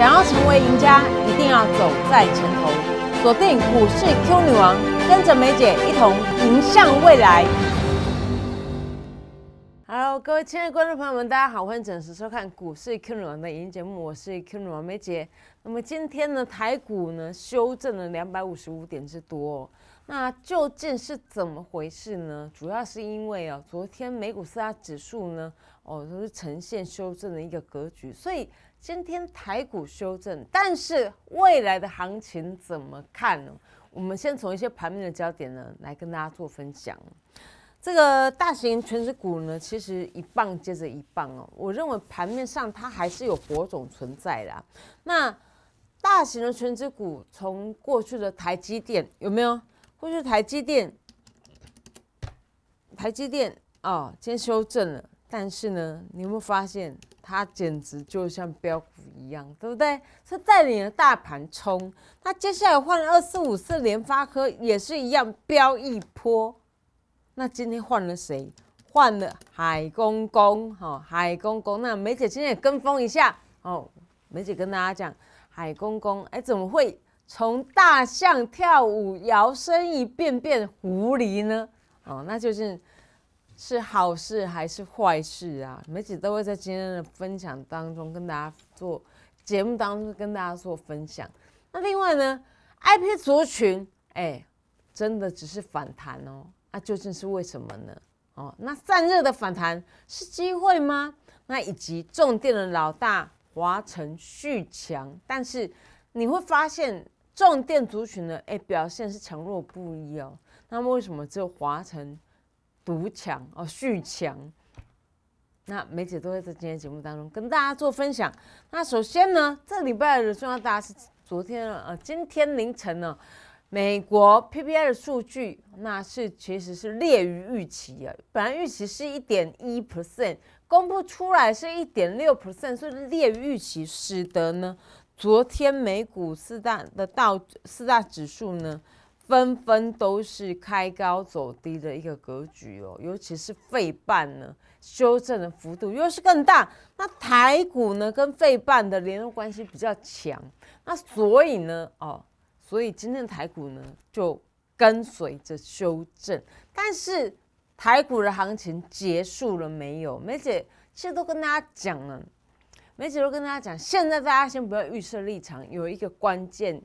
想要成为赢家，一定要走在前头，锁定股市 Q 女王，跟着梅姐一同迎向未来。Hello，各位亲爱的观众朋友们，大家好，欢迎准时收看股市 Q 女王的节目，我是 Q 女王梅姐。那么今天的台股呢，修正了两百五十五点之多，那究竟是怎么回事呢？主要是因为哦，昨天美股四大指数呢，哦都是呈现修正的一个格局，所以。今天台股修正，但是未来的行情怎么看呢？我们先从一些盘面的焦点呢来跟大家做分享。这个大型全指股呢，其实一棒接着一棒哦，我认为盘面上它还是有火种存在的。那大型的全指股从过去的台积电有没有？过去台积电，台积电哦，今天修正了，但是呢，你有没有发现？它简直就像标股一样，对不对？是带领了大盘冲。那接下来换二四五四联发科也是一样标一波。那今天换了谁？换了海公公，哦，海公公。那梅姐今天也跟风一下，哦，梅姐跟大家讲，海公公，哎，怎么会从大象跳舞摇身一变变狐狸呢？哦，那就是。是好事还是坏事啊？梅子都会在今天的分享当中跟大家做节目当中跟大家做分享。那另外呢，IP 族群诶，真的只是反弹哦？那究竟是为什么呢？哦，那散热的反弹是机会吗？那以及重电的老大华晨续强，但是你会发现重电族群呢，诶，表现是强弱不一哦。那么为什么只有华晨？独强哦，续强。那梅姐都会在今天节目当中跟大家做分享。那首先呢，这礼拜的重要大事，昨天呃，今天凌晨呢，美国 PPI 的数据，那是其实是劣于预期啊。本来预期是一点一 percent，公布出来是一点六 percent，所以劣于预期，使得呢，昨天美股四大的道四大指数呢。纷纷都是开高走低的一个格局哦，尤其是费半呢，修正的幅度又是更大。那台股呢，跟费半的联络关系比较强，那所以呢，哦，所以今天台股呢就跟随着修正。但是台股的行情结束了没有？梅姐其实都跟大家讲了，梅姐都跟大家讲，现在大家先不要预设立场，有一个关键。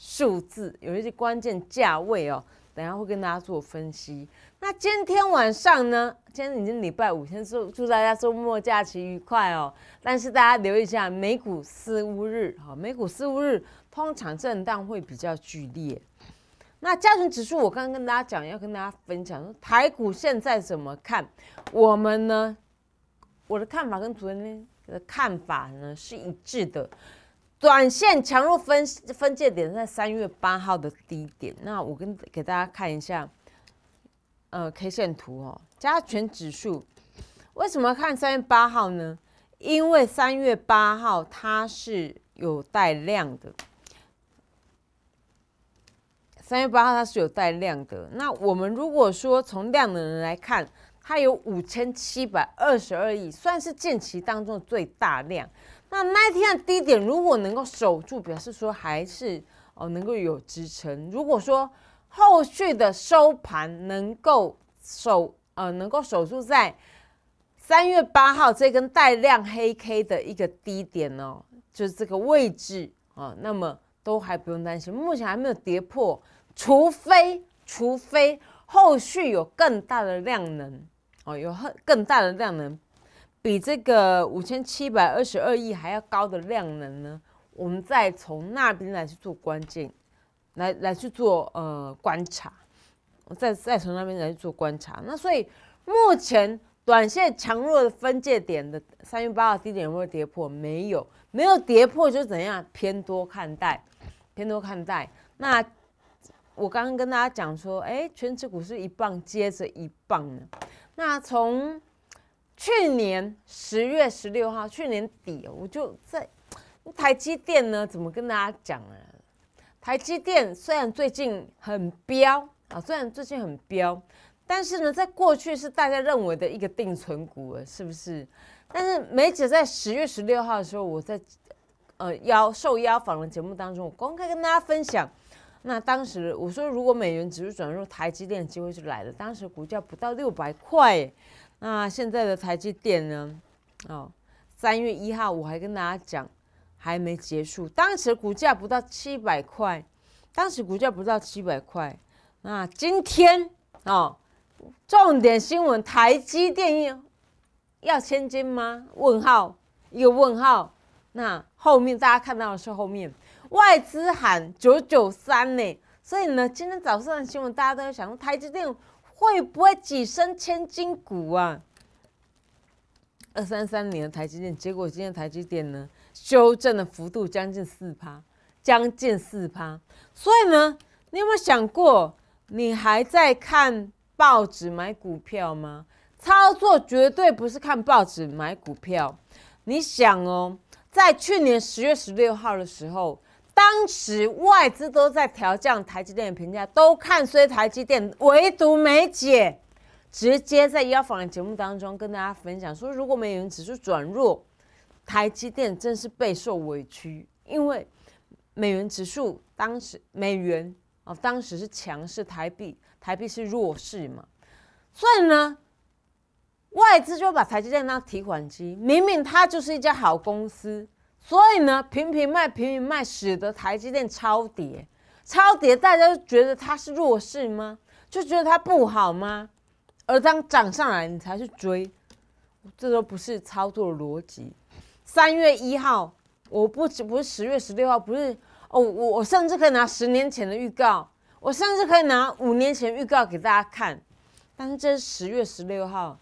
数字有一些关键价位哦，等下会跟大家做分析。那今天晚上呢？今天已经礼拜五，先祝祝大家周末假期愉快哦。但是大家留意一下，美股四五日哈，美股四五日通常震荡会比较剧烈。那加权指数，我刚刚跟大家讲，要跟大家分享说，台股现在怎么看？我们呢？我的看法跟昨天的看法呢是一致的。短线强弱分分界点在三月八号的低点。那我跟给大家看一下，呃，K 线图哦，加权指数。为什么看三月八号呢？因为三月八号它是有带量的。三月八号它是有带量的。那我们如果说从量的人来看，它有五千七百二十二亿，算是近期当中最大量。那那一天的低点如果能够守住，表示说还是哦能够有支撑。如果说后续的收盘能够守呃能够守住在三月八号这根带量黑 K 的一个低点呢，就是这个位置啊，那么都还不用担心，目前还没有跌破，除非除非后续有更大的量能哦，有很更大的量能。比这个五千七百二十二亿还要高的量能呢？我们再从那边来去做关键，来来去做呃观察，我再再从那边来去做观察。那所以目前短线强弱的分界点的三月八号低点有跌破没有？没有跌破就怎样？偏多看待，偏多看待。那我刚刚跟大家讲说，哎，全指股是一棒接着一棒呢。那从去年十月十六号，去年底，我就在台积电呢。怎么跟大家讲呢？台积电虽然最近很飙啊，虽然最近很飙，但是呢，在过去是大家认为的一个定存股啊，是不是？但是，美姐在十月十六号的时候，我在呃邀受邀访的节目当中，我公开跟大家分享。那当时我说，如果美元指数转入台积电，机会就来了。当时股价不到六百块。那现在的台积电呢？哦，三月一号我还跟大家讲，还没结束。当时股价不到七百块，当时股价不到七百块。那今天哦，重点新闻，台积电要要千金吗？问号一个问号。那后面大家看到的是后面，外资喊九九三呢。所以呢，今天早上的新闻大家都在想，台积电。会不会几身千金股啊？二三三年的台积电，结果今天台积电呢，修正的幅度将近四趴，将近四趴。所以呢，你有没有想过，你还在看报纸买股票吗？操作绝对不是看报纸买股票。你想哦，在去年十月十六号的时候。当时外资都在调降台积电的评价，都看衰台积电，唯独梅姐直接在邀访的节目当中跟大家分享说，如果美元指数转弱，台积电真是备受委屈，因为美元指数当时美元哦当时是强势，台币台币是弱势嘛，所以呢，外资就把台积电当提款机，明明它就是一家好公司。所以呢，频频卖，频频卖，使得台积电超跌，超跌，大家都觉得它是弱势吗？就觉得它不好吗？而当涨上来，你才去追，这都不是操作逻辑。三月一号，我不不是十月十六号，不是哦，我我甚至可以拿十年前的预告，我甚至可以拿五年前预告给大家看，但是这是十月十六号，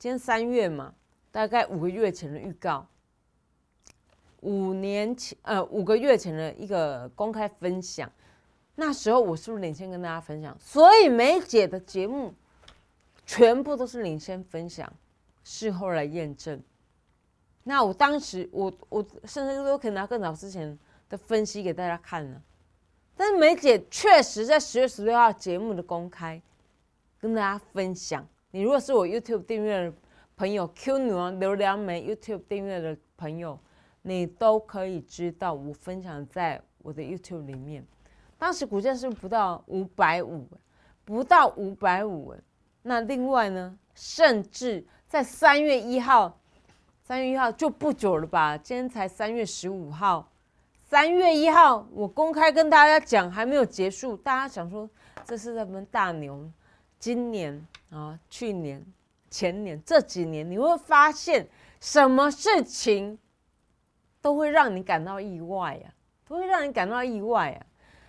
今天三月嘛，大概五个月前的预告。五年前，呃，五个月前的一个公开分享，那时候我是不是领先跟大家分享？所以梅姐的节目全部都是领先分享，事后来验证。那我当时，我我甚至都可以拿更早之前的分析给大家看了。但是梅姐确实在十月十六号节目的公开跟大家分享。你如果是我 YouTube 订阅的朋友，Q 女王刘良梅 YouTube 订阅的朋友。你都可以知道，我分享在我的 YouTube 里面。当时股价是不到五百五，不到五百五。那另外呢，甚至在三月一号，三月一号就不久了吧？今天才三月十五号，三月一号我公开跟大家讲，还没有结束。大家想说，这是什们大牛？今年啊，去年、前年这几年，你会发现什么事情？都会让你感到意外呀，都会让你感到意外呀。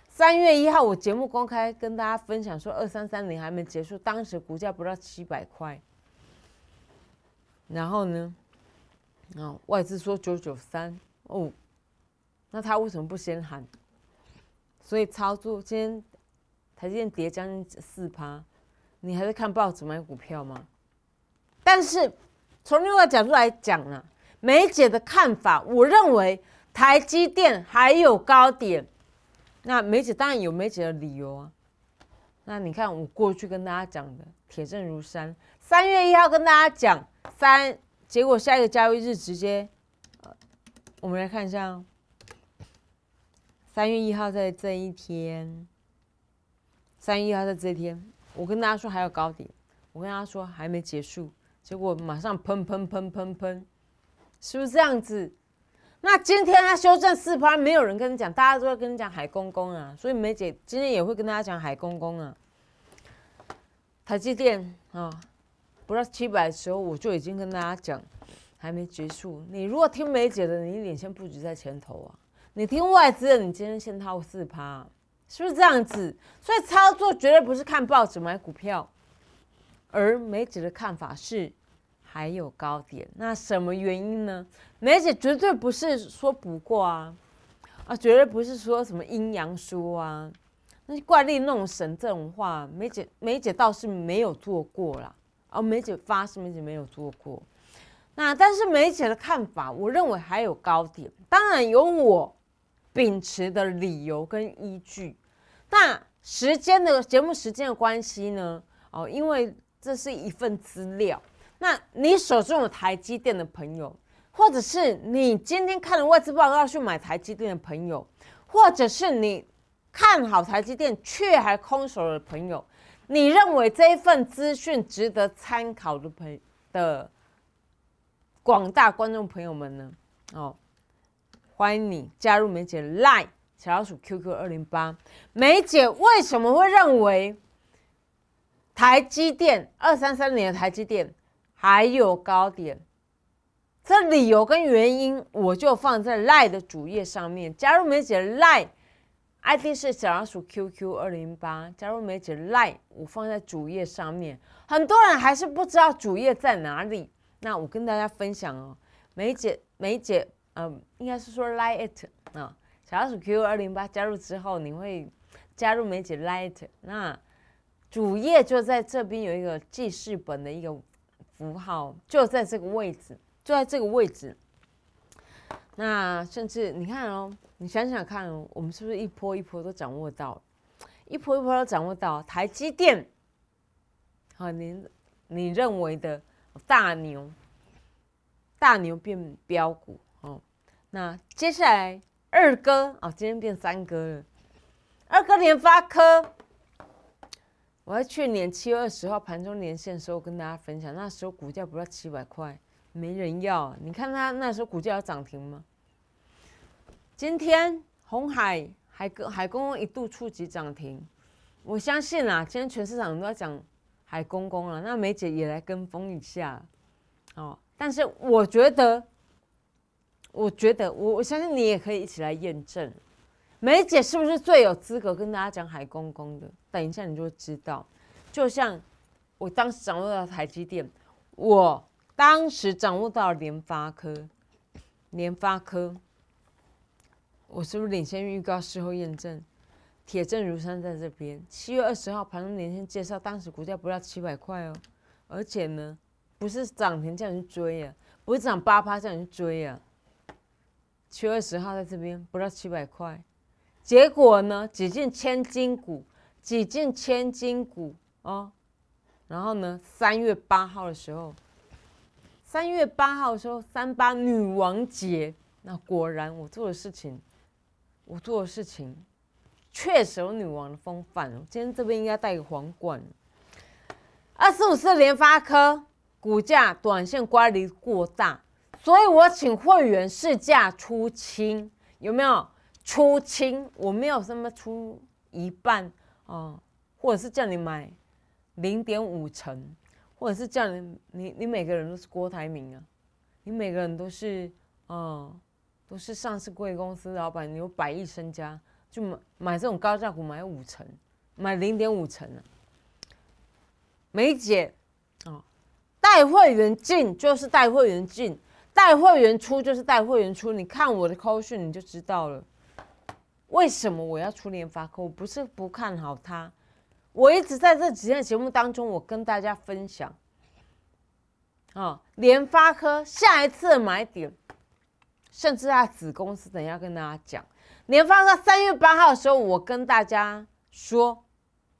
三月一号，我节目公开跟大家分享说，二三三零还没结束，当时股价不到七百块。然后呢，啊，外资说九九三哦，那他为什么不先喊？所以操作今天台积电跌将近四趴，你还在看报纸买股票吗？但是从另外角度来讲呢？梅姐的看法，我认为台积电还有高点。那梅姐当然有梅姐的理由啊。那你看我过去跟大家讲的，铁证如山。三月一号跟大家讲三，结果下一个交易日直接，我们来看一下。哦，三月一号在这一天，三月一号在这一天，我跟大家说还有高点，我跟大家说还没结束，结果马上砰砰砰砰砰。是不是这样子？那今天他修正四趴，没有人跟你讲，大家都在跟你讲海公公啊。所以梅姐今天也会跟大家讲海公公啊。台积电啊，不到七百的时候，我就已经跟大家讲，还没结束。你如果听梅姐的，你领先布局在前头啊。你听外资的，你今天先套四趴，是不是这样子？所以操作绝对不是看报纸买股票，而梅姐的看法是。还有高点，那什么原因呢？梅姐绝对不是说不过啊，啊，绝对不是说什么阴阳书啊，那些怪力弄神，这种话，梅姐梅姐倒是没有做过啦。哦，梅姐发誓，梅姐没有做过。那但是梅姐的看法，我认为还有高点，当然有我秉持的理由跟依据。那时间的节目时间的关系呢？哦，因为这是一份资料。那你手中有台积电的朋友，或者是你今天看了外资报告去买台积电的朋友，或者是你看好台积电却还空手的朋友，你认为这一份资讯值得参考的朋的广大观众朋友们呢？哦，欢迎你加入梅姐的 Line 小老鼠 QQ 二零八。梅姐为什么会认为台积电二三三年的台积电？还有糕点，这理由跟原因我就放在赖的主页上面。加入梅姐赖 i d 是小老鼠 QQ 二零八。加入梅姐赖，我放在主页上面。很多人还是不知道主页在哪里。那我跟大家分享哦，梅姐，梅姐，呃，应该是说赖 IT 啊，小老鼠 QQ 二零八加入之后，你会加入梅姐 Light，那主页就在这边有一个记事本的一个。符号就在这个位置，就在这个位置。那甚至你看哦，你想想看，我们是不是一波一波都掌握到，一波一波都掌握到台积电？好，你你认为的大牛，大牛变标股哦。那接下来二哥哦，今天变三哥了，二哥联发科。我在去年七月二十号盘中连线的时候跟大家分享，那时候股价不到七百块，没人要。你看它那时候股价有涨停吗？今天红海海公海公公一度触及涨停，我相信啊，今天全市场都要讲海公公了。那梅姐也来跟风一下，哦，但是我觉得，我觉得我我相信你也可以一起来验证。梅姐是不是最有资格跟大家讲海公公的？等一下你就会知道。就像我当时掌握到台积电，我当时掌握到联发科，联发科，我是不是领先预告事后验证，铁证如山在这边。七月二十号盘中连线介绍，当时股价不到七百块哦，而且呢，不是涨停叫你追呀，不是涨八趴叫你去追呀。七月二十号在这边不到七百块。结果呢？挤进千金股，挤进千金股哦。然后呢？三月八号的时候，三月八号的时候，三八女王节，那果然我做的事情，我做的事情，确实有女王的风范。哦，今天这边应该戴个皇冠。二四五四联发科股价短线乖离过大，所以我请会员试驾出清，有没有？出清，我没有什么出一半啊，或者是叫你买零点五成，或者是叫你你你每个人都是郭台铭啊，你每个人都是嗯，都是上市贵公司老板，你有百亿身家，就买买这种高价股，买五成，买零点五成啊。梅姐啊，带会员进就是带会员进，带会员出就是带会员出，你看我的扣讯你就知道了。为什么我要出联发科？我不是不看好它，我一直在这几项节目当中，我跟大家分享。啊，联发科下一次的买点，甚至在子公司，等下跟大家讲。联发科三月八号的时候，我跟大家说，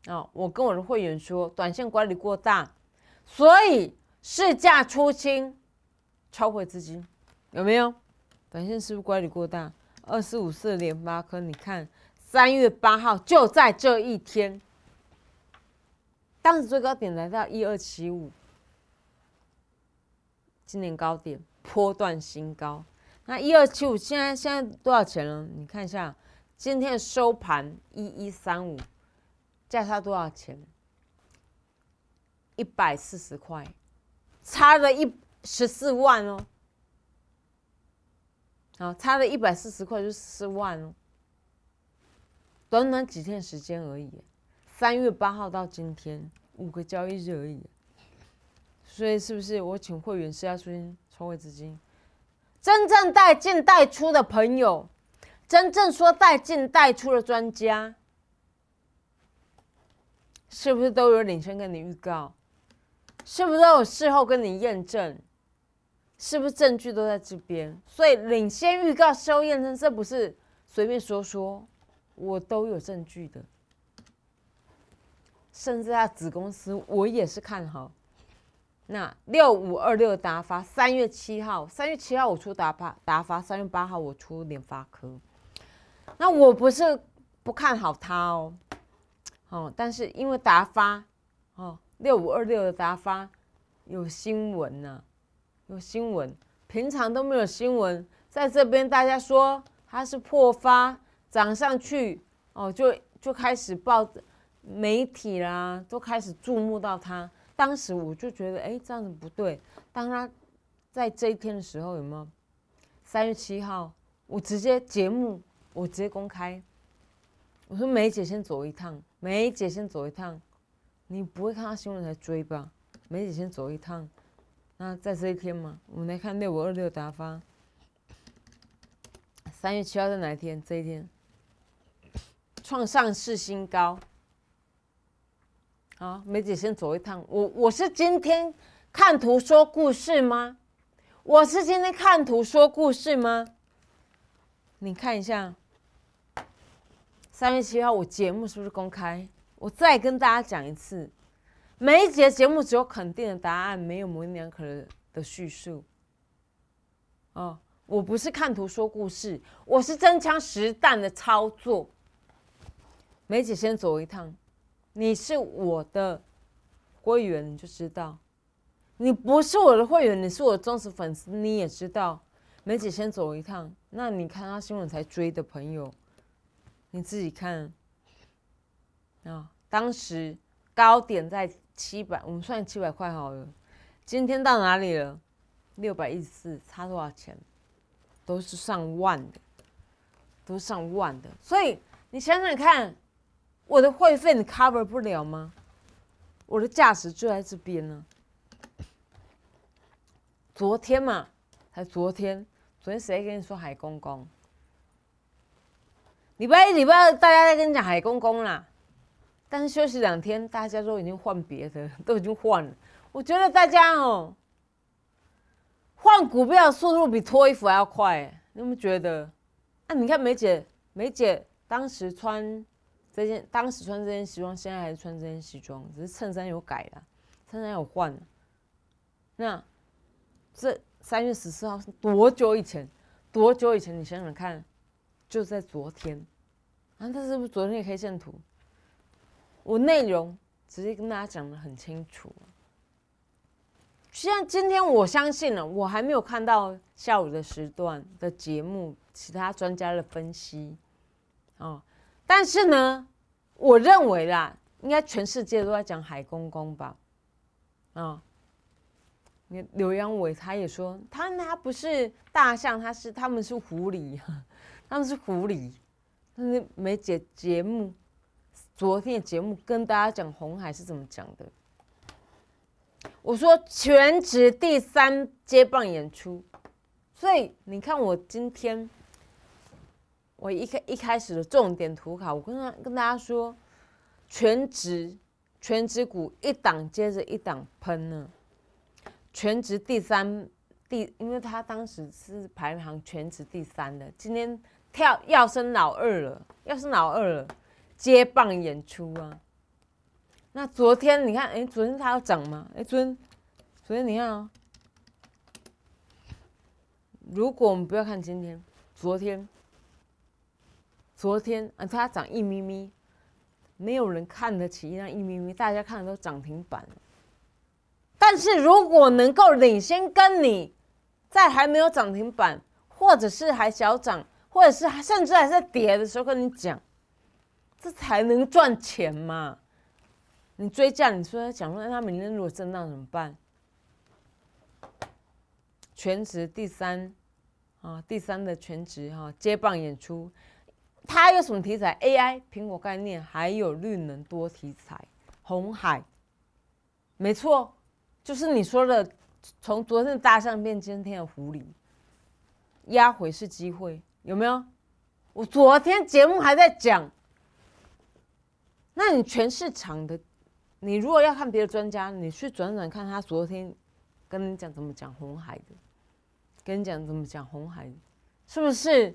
啊，我跟我的会员说，短线管理过大，所以市价出清，超回资金，有没有？短线是不是管理过大？二十五四零八，可你看，三月八号就在这一天，当时最高点来到一二七五，今年高点波断新高。那一二七五现在现在多少钱了？你看一下今天的收盘一一三五，价差多少钱？一百四十块，差了一十四万哦。啊，差了一百四十块就是四万了，短短几天时间而已，三月八号到今天五个交易日而已。所以是不是我请会员是要出新重回资金？真正带进带出的朋友，真正说带进带出的专家，是不是都有领先跟你预告？是不是都有事后跟你验证？是不是证据都在这边？所以领先预告收验证，这不是随便说说，我都有证据的。甚至他子公司，我也是看好。那六五二六的达发，三月七号，三月七号我出达发，达发三月八号我出联发科。那我不是不看好他哦，哦，但是因为达发，哦，六五二六的达发有新闻呢。有新闻，平常都没有新闻，在这边大家说它是破发涨上去哦，就就开始报媒体啦，都开始注目到它。当时我就觉得，哎，这样子不对。当他在这一天的时候，有没有三月七号？我直接节目，我直接公开，我说梅姐先走一趟，梅姐先走一趟，你不会看到新闻才追吧？梅姐先走一趟。那在这一天嘛，我们来看六五二六打发。三月七号是哪一天？这一天创上市新高。啊，梅姐先走一趟。我我是今天看图说故事吗？我是今天看图说故事吗？你看一下。三月七号我节目是不是公开？我再跟大家讲一次。每一节目只有肯定的答案，没有模棱两可的叙述。哦，我不是看图说故事，我是真枪实弹的操作。梅姐先走一趟，你是我的会员，你就知道；你不是我的会员，你是我的忠实粉丝，你也知道。梅姐先走一趟，那你看他新闻才追的朋友，你自己看。啊，当时高点在。七百，我们算七百块好了。今天到哪里了？六百一十四，差多少钱？都是上万的，都上万的。所以你想想看，我的会费你 cover 不了吗？我的价值就在这边呢。昨天嘛，还昨天，昨天谁跟你说海公公？礼拜一、礼拜二，大家在跟你讲海公公啦。但是休息两天，大家都已经换别的，都已经换了。我觉得大家哦，换股票速度比脱衣服还要快，你有没有觉得？啊，你看梅姐，梅姐当时穿这件，当时穿这件西装，现在还是穿这件西装，只是衬衫有改了，衬衫有换了。那这三月十四号是多久以前？多久以前？你想想看，就在昨天。啊，这是不是昨天的黑线图？我内容直接跟大家讲的很清楚。虽然今天我相信了，我还没有看到下午的时段的节目，其他专家的分析。哦，但是呢，我认为啦，应该全世界都在讲海公公吧？啊，你刘阳伟他也说，他他不是大象，他是他们是狐狸，他们是狐狸，但是没节节目。昨天的节目跟大家讲红海是怎么讲的，我说全职第三接棒演出，所以你看我今天我一开一开始的重点图卡，我跟跟大家说全职全职股一档接着一档喷呢，全职第三第，因为他当时是排行全职第三的，今天跳要升老二了，要升老二了。接棒演出啊！那昨天你看，哎，昨天它要涨吗？哎，昨天，昨天你看啊，如果我们不要看今天，昨天，昨天啊，它涨一咪咪，没有人看得起那一咪咪，大家看的都涨停板。但是如果能够领先跟你，在还没有涨停板，或者是还小涨，或者是甚至还在跌的时候跟你讲。这才能赚钱嘛？你追价，你说想说，他明天如果震荡怎么办？全职第三啊，第三的全职哈，接棒演出，他有什么题材？AI、苹果概念，还有绿能多题材，红海，没错，就是你说的，从昨天的大象变今天的狐狸，压回是机会，有没有？我昨天节目还在讲。那你全市场的，你如果要看别的专家，你去转转看，他昨天跟你讲怎么讲红海的，跟你讲怎么讲红海的，是不是？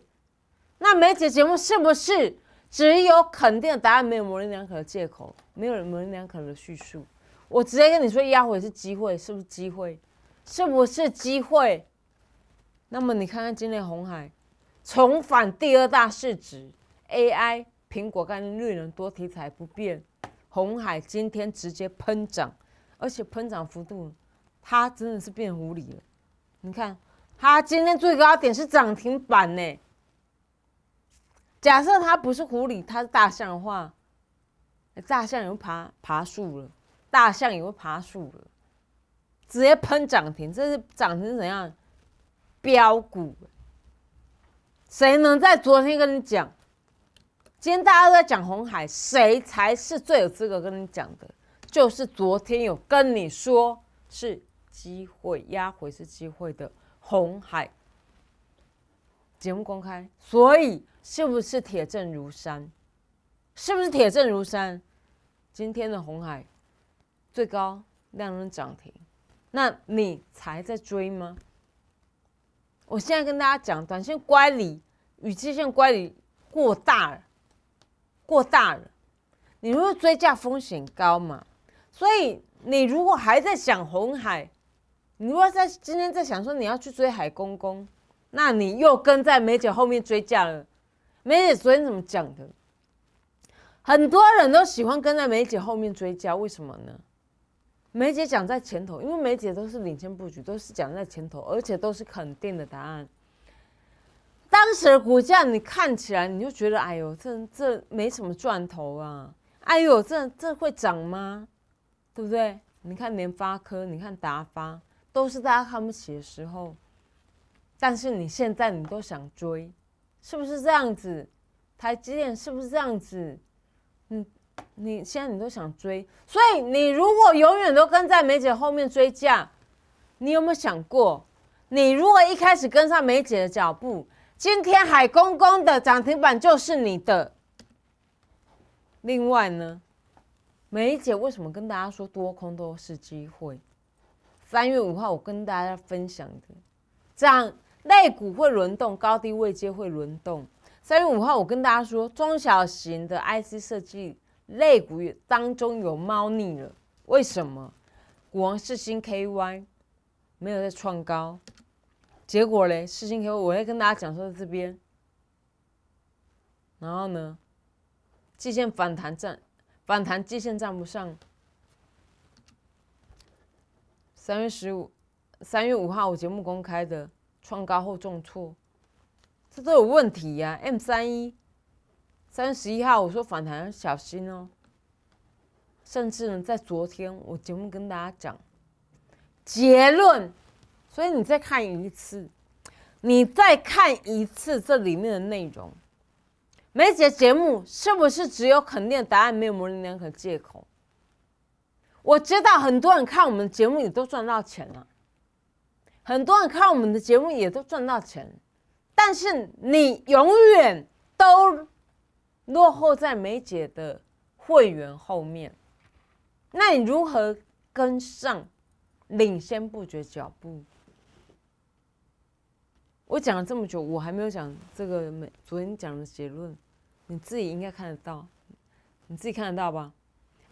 那每节节目是不是只有肯定的答案，没有模棱两可的借口，没有人模棱两可的叙述？我直接跟你说，压回是机会，是不是机会？是不是机会？那么你看看今天红海重返第二大市值，AI。苹果跟瑞能多题材不变，红海今天直接喷涨，而且喷涨幅度，它真的是变狐狸了。你看，它今天最高点是涨停板呢。假设它不是狐狸，它是大象的话，大象也会爬爬树了，大象也会爬树了，直接喷涨停，这是涨停怎样？标股，谁能在昨天跟你讲？今天大家都在讲红海，谁才是最有资格跟你讲的？就是昨天有跟你说是机会，压回是机会的红海节目公开，所以是不是铁证如山？是不是铁证如山？今天的红海最高量能涨停，那你才在追吗？我现在跟大家讲短线乖离，与期线乖离过大了。过大了，你如果追加风险高嘛，所以你如果还在想红海，你如果在今天在想说你要去追海公公，那你又跟在梅姐后面追加了。梅姐昨天怎么讲的？很多人都喜欢跟在梅姐后面追加，为什么呢？梅姐讲在前头，因为梅姐都是领先布局，都是讲在前头，而且都是肯定的答案。当时的股价，你看起来你就觉得，哎呦，这这没什么赚头啊！哎呦，这这会涨吗？对不对？你看联发科，你看达发，都是大家看不起的时候，但是你现在你都想追，是不是这样子？台积电是不是这样子？你你现在你都想追，所以你如果永远都跟在梅姐后面追价，你有没有想过，你如果一开始跟上梅姐的脚步？今天海公公的涨停板就是你的。另外呢，梅姐为什么跟大家说多空都是机会？三月五号我跟大家分享的，涨类股会轮动，高低位接会轮动。三月五号我跟大家说，中小型的 IC 设计类股当中有猫腻了。为什么？股王是星 KY 没有在创高。结果嘞，四天后我会跟大家讲说这边，然后呢，季线反弹站，反弹季线站不上。三月十五，三月五号我节目公开的创高后重挫，这都有问题呀。M 三一，三月十一号我说反弹小心哦，甚至呢在昨天我节目跟大家讲，结论。所以你再看一次，你再看一次这里面的内容，梅姐节目是不是只有肯定的答案，没有模棱两可借口？我知道很多人看我们的节目也都赚到钱了，很多人看我们的节目也都赚到钱，但是你永远都落后在梅姐的会员后面，那你如何跟上，领先不绝脚步？我讲了这么久，我还没有讲这个没昨天讲的结论，你自己应该看得到，你自己看得到吧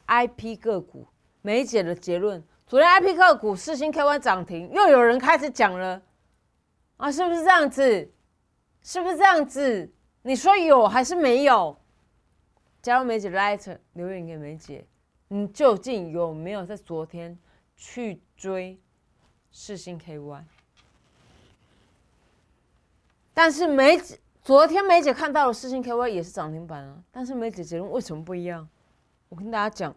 ？IP 个股梅姐的结论，昨天 IP 个股世星 KY 涨停，又有人开始讲了，啊，是不是这样子？是不是这样子？你说有还是没有？加入梅姐 Light 留言给梅姐，你究竟有没有在昨天去追世星 KY？但是梅姐昨天梅姐看到的四星 KY 也是涨停板啊，但是梅姐结论为什么不一样？我跟大家讲，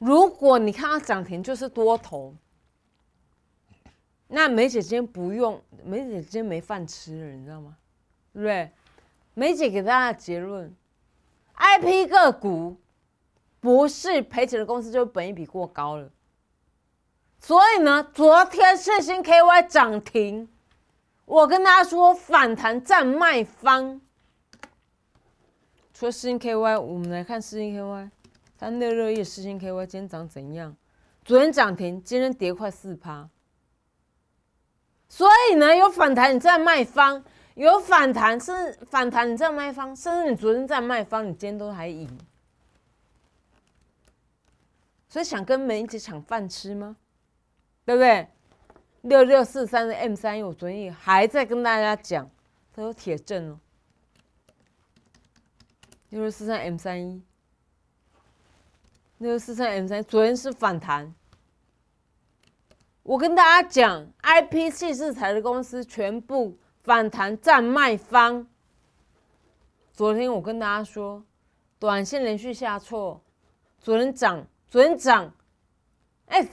如果你看到涨停就是多头，那梅姐今天不用，梅姐今天没饭吃了，你知道吗？对对？梅姐给大家的结论，I P 个股不是赔钱的公司就是本益比过高了，所以呢，昨天四星 KY 涨停。我跟大家说，反弹在卖方。除了四星 K Y，我们来看四星 K Y，三六热一四星 K Y 今天涨怎样？昨天涨停，今天跌快四趴。所以呢，有反弹你在卖方，有反弹甚至反弹你在卖方，甚至你昨天在卖方，你今天都还赢。所以想跟梅一起抢饭吃吗？对不对？六六四三的 M 三一，我昨天还在跟大家讲，他有铁证哦。六六四三 M 三一，六六四三 M 三，昨天是反弹。我跟大家讲，I P C 制裁的公司全部反弹占卖方。昨天我跟大家说，短线连续下挫，昨天涨，昨天涨，哎。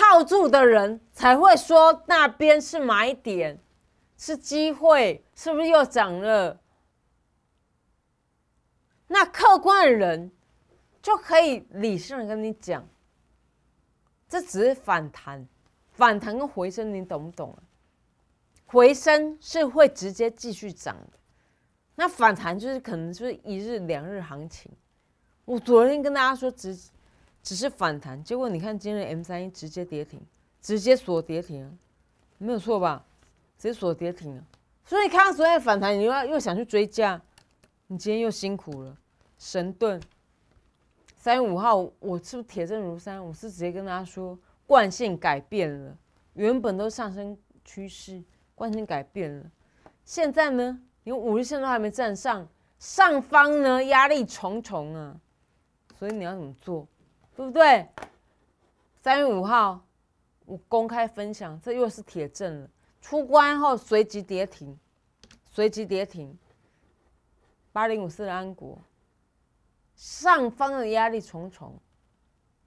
套住的人才会说那边是买点，是机会，是不是又涨了？那客观的人就可以理性的跟你讲，这只是反弹，反弹跟回升，你懂不懂？回升是会直接继续涨，那反弹就是可能就是一日两日行情。我昨天跟大家说直。只是反弹，结果你看今日 M 三一直接跌停，直接锁跌停，没有错吧？直接锁跌停。所以你看，昨天的反弹，你又要又想去追加，你今天又辛苦了。神盾，三月五号，我是不是铁证如山，我是直接跟大家说，惯性改变了，原本都上升趋势，惯性改变了，现在呢，连五日线都还没站上，上方呢压力重重啊，所以你要怎么做？对不对？三月五号，我公开分享，这又是铁证了。出关后随即跌停，随即跌停。八零五四的安国，上方的压力重重。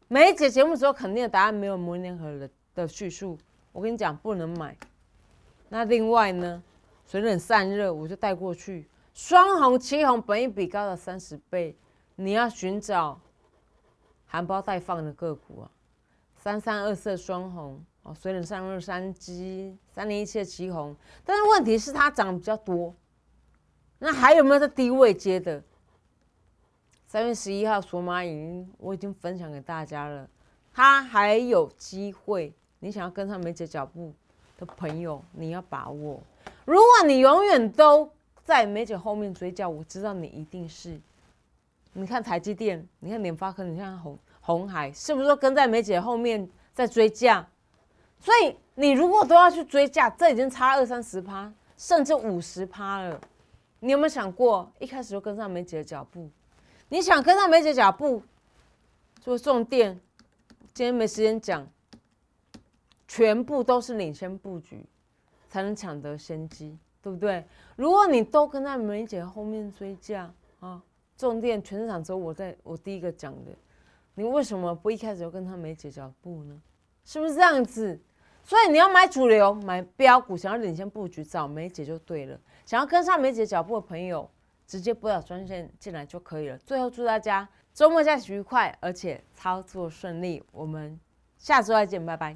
每节节目时候肯定的答案，没有模棱两可的的叙述。我跟你讲，不能买。那另外呢，水冷散热，我就带过去。双红七红，本一比高的三十倍，你要寻找。含苞待放的个股啊，三三二色双红哦，水冷三二三基三零一七的齐红，但是问题是他涨比较多，那还有没有在低位接的？三月十一号，索马银我已经分享给大家了，它还有机会。你想要跟上梅姐脚步的朋友，你要把握。如果你永远都在梅姐后面追叫，我知道你一定是。你看台积电，你看联发科，你看红红海，是不是都跟在梅姐后面在追价？所以你如果都要去追价，这已经差二三十趴，甚至五十趴了。你有没有想过一开始就跟上梅姐的脚步？你想跟上梅姐脚步，就重点，今天没时间讲，全部都是领先布局，才能抢得先机，对不对？如果你都跟在梅姐后面追价啊！重点全场只有我在我第一个讲的，你为什么不一开始就跟他梅姐脚步呢？是不是这样子？所以你要买主流、买标股，想要领先布局，找梅姐就对了。想要跟上梅姐脚步的朋友，直接拨打专线进来就可以了。最后祝大家周末假期愉快，而且操作顺利。我们下周再见，拜拜。